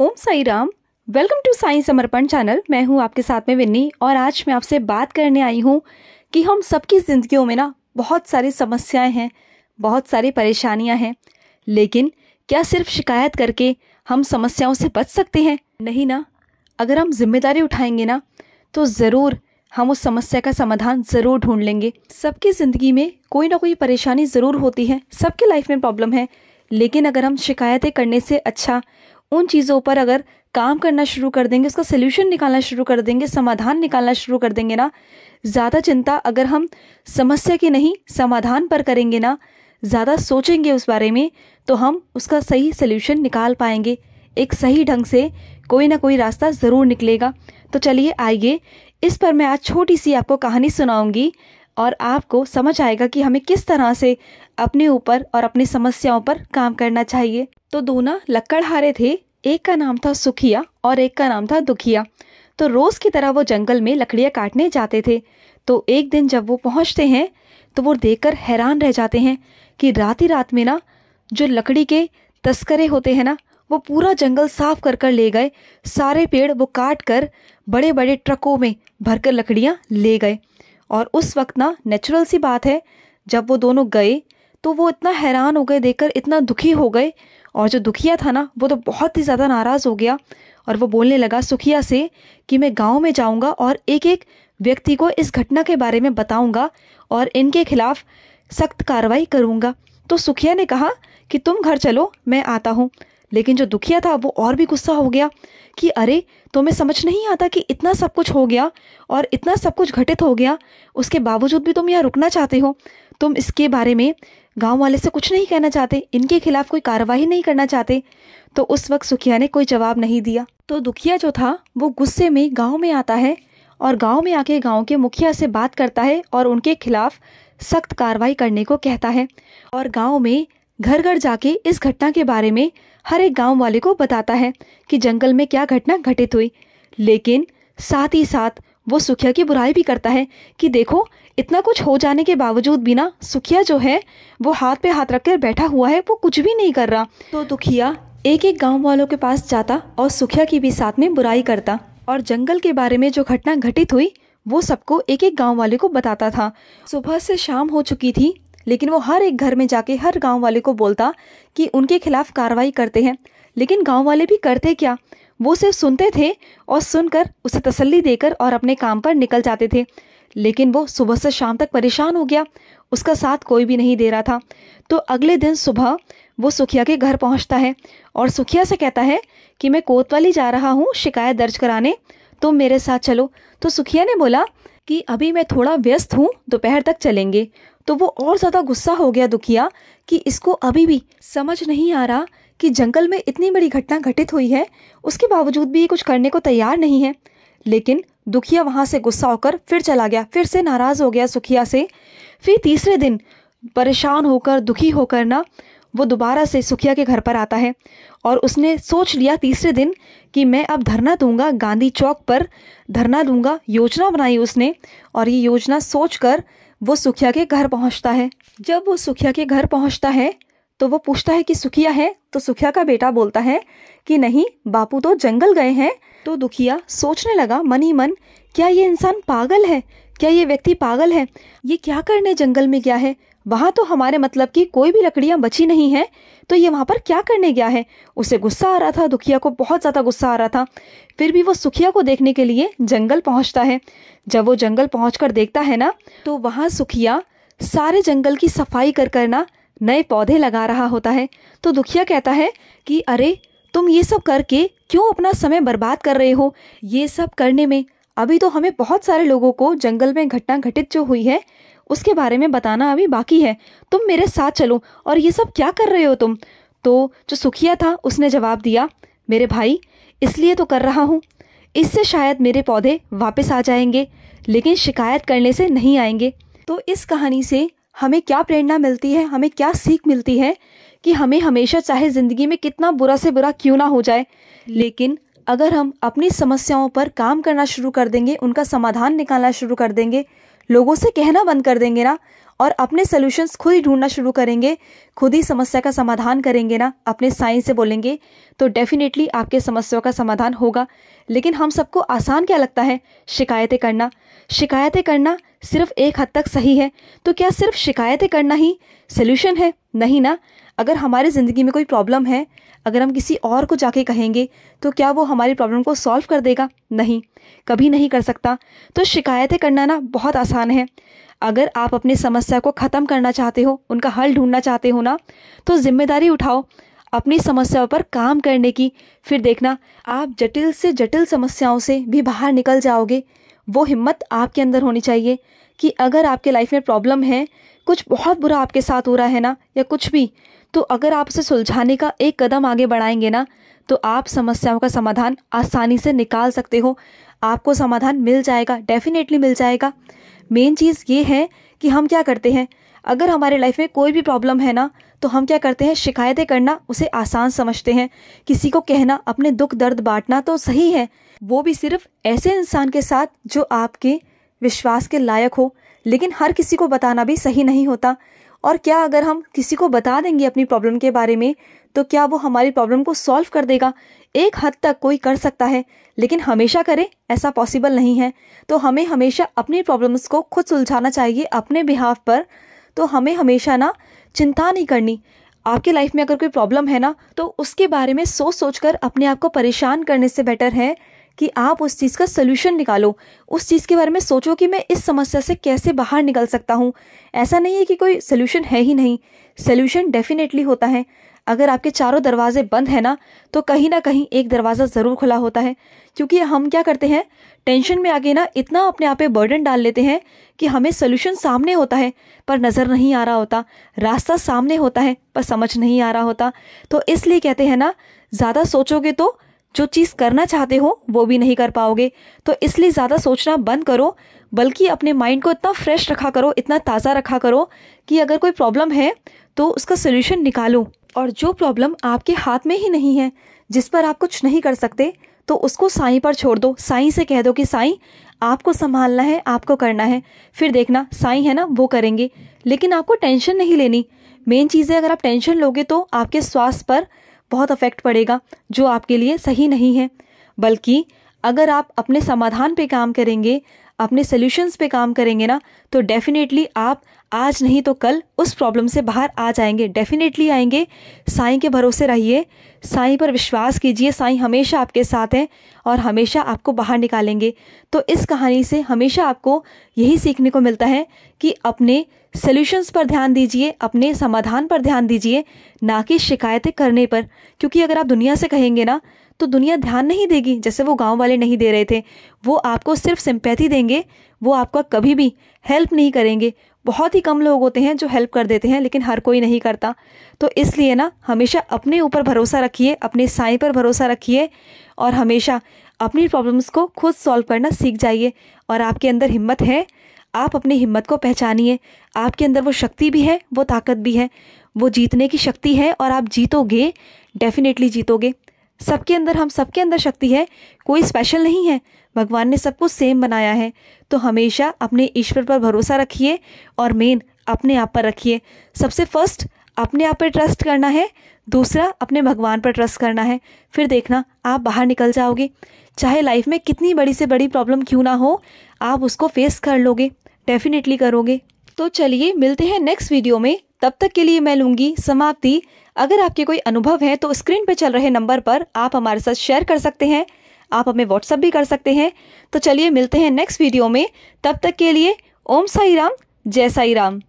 Om Sai Ram welcome to Sai Samarpan channel मैं हूं आपके साथ में विन्नी और आज मैं आपसे बात करने आई हूं कि हम सबकी ज़िंदगियों में ना बहुत सारी समस्याएं हैं बहुत सारी परेशानियां हैं लेकिन क्या सिर्फ शिकायत करके हम समस्याओं से बच सकते हैं नहीं ना अगर हम जिम्मेदारी उठाएंगे ना तो ज़रूर हम उस समस्या का समाधान ज़रूर ढूंढ लेंगे सबकी ज़िंदगी में कोई ना कोई परेशानी ज़रूर होती है सबके लाइफ में प्रॉब्लम है लेकिन अगर हम शिकायतें करने से अच्छा उन चीज़ों पर अगर काम करना शुरू कर देंगे उसका सोल्यूशन निकालना शुरू कर देंगे समाधान निकालना शुरू कर देंगे ना ज़्यादा चिंता अगर हम समस्या की नहीं समाधान पर करेंगे ना ज़्यादा सोचेंगे उस बारे में तो हम उसका सही सोल्यूशन निकाल पाएंगे एक सही ढंग से कोई ना कोई रास्ता ज़रूर निकलेगा तो चलिए आइए इस पर मैं आज छोटी सी आपको कहानी सुनाऊंगी और आपको समझ आएगा कि हमें किस तरह से अपने ऊपर और अपनी समस्याओं पर काम करना चाहिए तो दोनों लकड़हारे थे एक का नाम था सुखिया और एक का नाम था दुखिया तो रोज़ की तरह वो जंगल में लकड़ियाँ काटने जाते थे तो एक दिन जब वो पहुँचते हैं तो वो देखकर हैरान रह जाते हैं कि रात ही रात में ना जो लकड़ी के तस्करे होते हैं ना वो पूरा जंगल साफ कर कर ले गए सारे पेड़ वो काट कर बड़े बड़े ट्रकों में भरकर लकड़ियाँ ले गए और उस वक्त ना नेचुरल सी बात है जब वो दोनों गए तो वो इतना हैरान हो गए देखकर इतना दुखी हो गए और जो दुखिया था ना वो तो बहुत ही ज़्यादा नाराज़ हो गया और वो बोलने लगा सुखिया से कि मैं गांव में जाऊंगा और एक एक व्यक्ति को इस घटना के बारे में बताऊंगा और इनके खिलाफ सख्त कार्रवाई करूंगा तो सुखिया ने कहा कि तुम घर चलो मैं आता हूँ लेकिन जो दुखिया था वो और भी गुस्सा हो गया कि अरे तुम्हें तो समझ नहीं आता कि इतना सब कुछ हो गया और इतना सब कुछ घटित हो गया उसके बावजूद भी तुम यहाँ रुकना चाहते हो तुम इसके बारे में गांव वाले से कुछ नहीं कहना चाहते इनके खिलाफ कोई कार्रवाई नहीं करना चाहते तो उस वक्त सुखिया ने कोई जवाब नहीं दिया तो दुखिया जो था वो गुस्से में गाँव में आता है और गाँव में आके गाँव के मुखिया से बात करता है और उनके खिलाफ सख्त कार्रवाई करने को कहता है और गाँव में घर घर जाके इस घटना के बारे में हर एक गांव वाले को बताता है कि जंगल में क्या घटना घटित हुई लेकिन साथ ही साथ वो सुखिया की बुराई भी करता है कि देखो इतना कुछ हो जाने के बावजूद भी ना सुखिया जो है वो हाथ पे हाथ रखकर बैठा हुआ है वो कुछ भी नहीं कर रहा तो दुखिया एक एक गांव वालों के पास जाता और सुखिया की भी साथ में बुराई करता और जंगल के बारे में जो घटना घटित हुई वो सबको एक एक गांव वाले को बताता था सुबह से शाम हो चुकी थी लेकिन वो हर एक घर में जाके हर गांव वाले को बोलता कि उनके खिलाफ कार्रवाई करते हैं लेकिन गांव वाले भी करते क्या वो सिर्फ सुनते थे और सुनकर उसे तसल्ली देकर और अपने काम पर निकल जाते थे लेकिन वो सुबह से शाम तक परेशान हो गया उसका साथ कोई भी नहीं दे रहा था तो अगले दिन सुबह वो सुखिया के घर पहुंचता है और सुखिया से कहता है कि मैं कोतवाली जा रहा हूँ शिकायत दर्ज कराने तुम तो मेरे साथ चलो तो सुखिया ने बोला कि अभी मैं थोड़ा व्यस्त हूँ दोपहर तक चलेंगे तो वो और ज़्यादा गुस्सा हो गया दुखिया कि इसको अभी भी समझ नहीं आ रहा कि जंगल में इतनी बड़ी घटना घटित हुई है उसके बावजूद भी ये कुछ करने को तैयार नहीं है लेकिन दुखिया वहाँ से गुस्सा होकर फिर चला गया फिर से नाराज़ हो गया सुखिया से फिर तीसरे दिन परेशान होकर दुखी होकर ना वो दोबारा से सुखिया के घर पर आता है और उसने सोच लिया तीसरे दिन कि मैं अब धरना दूंगा गांधी चौक पर धरना दूंगा योजना बनाई उसने और ये योजना सोच कर वो सुखिया के घर पहुंचता है जब वो सुखिया के घर पहुंचता है तो वो पूछता है कि सुखिया है तो सुखिया का बेटा बोलता है कि नहीं बापू तो जंगल गए हैं तो दुखिया सोचने लगा मन ही मन क्या ये इंसान पागल है क्या ये व्यक्ति पागल है ये क्या करने जंगल में गया है वहाँ तो हमारे मतलब की कोई भी लकड़ियाँ बची नहीं है तो ये वहाँ पर क्या करने गया है उसे गुस्सा आ रहा था दुखिया को बहुत ज़्यादा गुस्सा आ रहा था फिर भी वो सुखिया को देखने के लिए जंगल पहुँचता है जब वो जंगल पहुँच देखता है ना तो वहाँ सुखिया सारे जंगल की सफाई कर करना नए पौधे लगा रहा होता है तो दुखिया कहता है कि अरे तुम ये सब करके क्यों अपना समय बर्बाद कर रहे हो ये सब करने में अभी तो हमें बहुत सारे लोगों को जंगल में घटना घटित जो हुई है उसके बारे में बताना अभी बाकी है तुम मेरे साथ चलो और ये सब क्या कर रहे हो तुम तो जो सुखिया था उसने जवाब दिया मेरे भाई इसलिए तो कर रहा हूँ इससे शायद मेरे पौधे वापस आ जाएंगे लेकिन शिकायत करने से नहीं आएंगे तो इस कहानी से हमें क्या प्रेरणा मिलती है हमें क्या सीख मिलती है कि हमें हमेशा चाहे ज़िंदगी में कितना बुरा से बुरा क्यों ना हो जाए लेकिन अगर हम अपनी समस्याओं पर काम करना शुरू कर देंगे उनका समाधान निकालना शुरू कर देंगे लोगों से कहना बंद कर देंगे ना और अपने सोल्यूशंस खुद ही ढूंढना शुरू करेंगे खुद ही समस्या का समाधान करेंगे ना अपने साइंस से बोलेंगे तो डेफिनेटली आपके समस्याओं का समाधान होगा लेकिन हम सबको आसान क्या लगता है शिकायतें करना शिकायतें करना सिर्फ एक हद तक सही है तो क्या सिर्फ शिकायतें करना ही सोल्यूशन है नहीं ना अगर हमारे ज़िंदगी में कोई प्रॉब्लम है अगर हम किसी और को जाके कहेंगे तो क्या वो हमारी प्रॉब्लम को सॉल्व कर देगा नहीं कभी नहीं कर सकता तो शिकायतें करना ना बहुत आसान है अगर आप अपनी समस्या को ख़त्म करना चाहते हो उनका हल ढूंढना चाहते हो ना तो जिम्मेदारी उठाओ अपनी समस्याओं पर काम करने की फिर देखना आप जटिल से जटिल समस्याओं से भी बाहर निकल जाओगे वो हिम्मत आपके अंदर होनी चाहिए कि अगर आपके लाइफ में प्रॉब्लम है कुछ बहुत बुरा आपके साथ हो रहा है ना या कुछ भी तो अगर आप उसे सुलझाने का एक कदम आगे बढ़ाएंगे ना तो आप समस्याओं का समाधान आसानी से निकाल सकते हो आपको समाधान मिल जाएगा डेफिनेटली मिल जाएगा मेन चीज़ ये है कि हम क्या करते हैं अगर हमारे लाइफ में कोई भी प्रॉब्लम है ना तो हम क्या करते हैं शिकायतें करना उसे आसान समझते हैं किसी को कहना अपने दुख दर्द बांटना तो सही है वो भी सिर्फ ऐसे इंसान के साथ जो आपके विश्वास के लायक हो लेकिन हर किसी को बताना भी सही नहीं होता और क्या अगर हम किसी को बता देंगे अपनी प्रॉब्लम के बारे में तो क्या वो हमारी प्रॉब्लम को सॉल्व कर देगा एक हद तक कोई कर सकता है लेकिन हमेशा करे ऐसा पॉसिबल नहीं है तो हमें हमेशा अपनी प्रॉब्लम्स को खुद सुलझाना चाहिए अपने बिहाफ पर तो हमें हमेशा ना चिंता नहीं करनी आपकी लाइफ में अगर कोई प्रॉब्लम है ना तो उसके बारे में सोच सोच कर अपने आप को परेशान करने से बेटर है कि आप उस चीज़ का सोल्यूशन निकालो उस चीज़ के बारे में सोचो कि मैं इस समस्या से कैसे बाहर निकल सकता हूँ ऐसा नहीं है कि कोई सोल्यूशन है ही नहीं सोल्यूशन डेफिनेटली होता है अगर आपके चारों दरवाजे बंद हैं ना तो कहीं ना कहीं एक दरवाज़ा ज़रूर खुला होता है क्योंकि हम क्या करते हैं टेंशन में आगे ना इतना अपने आप पे बर्डन डाल लेते हैं कि हमें सोल्यूशन सामने होता है पर नज़र नहीं आ रहा होता रास्ता सामने होता है पर समझ नहीं आ रहा होता तो इसलिए कहते हैं ना ज़्यादा सोचोगे तो जो चीज़ करना चाहते हो वो भी नहीं कर पाओगे तो इसलिए ज़्यादा सोचना बंद करो बल्कि अपने माइंड को इतना फ्रेश रखा करो इतना ताज़ा रखा करो कि अगर कोई प्रॉब्लम है तो उसका सोल्यूशन निकालो और जो प्रॉब्लम आपके हाथ में ही नहीं है जिस पर आप कुछ नहीं कर सकते तो उसको साईं पर छोड़ दो साईं से कह दो कि साईं आपको संभालना है आपको करना है फिर देखना साईं है ना वो करेंगे लेकिन आपको टेंशन नहीं लेनी मेन चीज़ है अगर आप टेंशन लोगे तो आपके स्वास्थ्य पर बहुत अफेक्ट पड़ेगा जो आपके लिए सही नहीं है बल्कि अगर आप अपने समाधान पे काम करेंगे अपने सोल्यूशंस पे काम करेंगे ना तो डेफिनेटली आप आज नहीं तो कल उस प्रॉब्लम से बाहर आ जाएंगे डेफिनेटली आएंगे साईं के भरोसे रहिए साईं पर विश्वास कीजिए साईं हमेशा आपके साथ हैं और हमेशा आपको बाहर निकालेंगे तो इस कहानी से हमेशा आपको यही सीखने को मिलता है कि अपने सॉल्यूशंस पर ध्यान दीजिए अपने समाधान पर ध्यान दीजिए ना कि शिकायतें करने पर क्योंकि अगर आप दुनिया से कहेंगे ना तो दुनिया ध्यान नहीं देगी जैसे वो गांव वाले नहीं दे रहे थे वो आपको सिर्फ सिंपैथी देंगे वो आपका कभी भी हेल्प नहीं करेंगे बहुत ही कम लोग होते हैं जो हेल्प कर देते हैं लेकिन हर कोई नहीं करता तो इसलिए ना हमेशा अपने ऊपर भरोसा रखिए अपने साई पर भरोसा रखिए और हमेशा अपनी प्रॉब्लम्स को खुद सॉल्व करना सीख जाइए और आपके अंदर हिम्मत है आप अपनी हिम्मत को पहचानिए आपके अंदर वो शक्ति भी है वो ताकत भी है वो जीतने की शक्ति है और आप जीतोगे डेफिनेटली जीतोगे सबके अंदर हम सबके अंदर शक्ति है कोई स्पेशल नहीं है भगवान ने सबको सेम बनाया है तो हमेशा अपने ईश्वर पर भरोसा रखिए और मेन अपने आप पर रखिए सबसे फर्स्ट अपने आप पर ट्रस्ट करना है दूसरा अपने भगवान पर ट्रस्ट करना है फिर देखना आप बाहर निकल जाओगे चाहे लाइफ में कितनी बड़ी से बड़ी प्रॉब्लम क्यों ना हो आप उसको फेस कर लोगे डेफिनेटली करोगे तो चलिए मिलते हैं नेक्स्ट वीडियो में तब तक के लिए मैं लूंगी समाप्ति अगर आपके कोई अनुभव है तो स्क्रीन पर चल रहे नंबर पर आप हमारे साथ शेयर कर सकते हैं आप हमें व्हाट्सअप भी कर सकते हैं तो चलिए मिलते हैं नेक्स्ट वीडियो में तब तक के लिए ओम साई राम जय साई राम